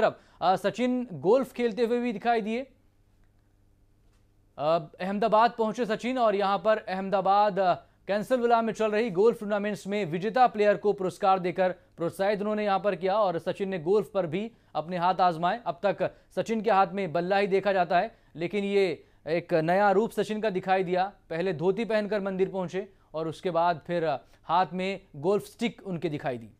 तरफ सचिन गोल्फ खेलते हुए भी दिखाई दिए अहमदाबाद पहुंचे सचिन और यहां पर अहमदाबाद कैंसलविला में चल रही गोल्फ टूर्नामेंट्स में विजेता प्लेयर को पुरस्कार देकर प्रोत्साहित उन्होंने यहां पर किया और सचिन ने गोल्फ पर भी अपने हाथ आजमाए अब तक सचिन के हाथ में बल्ला ही देखा जाता है लेकिन ये एक नया रूप सचिन का दिखाई दिया पहले धोती पहनकर मंदिर पहुंचे और उसके बाद फिर हाथ में गोल्फ स्टिक उनके दिखाई दी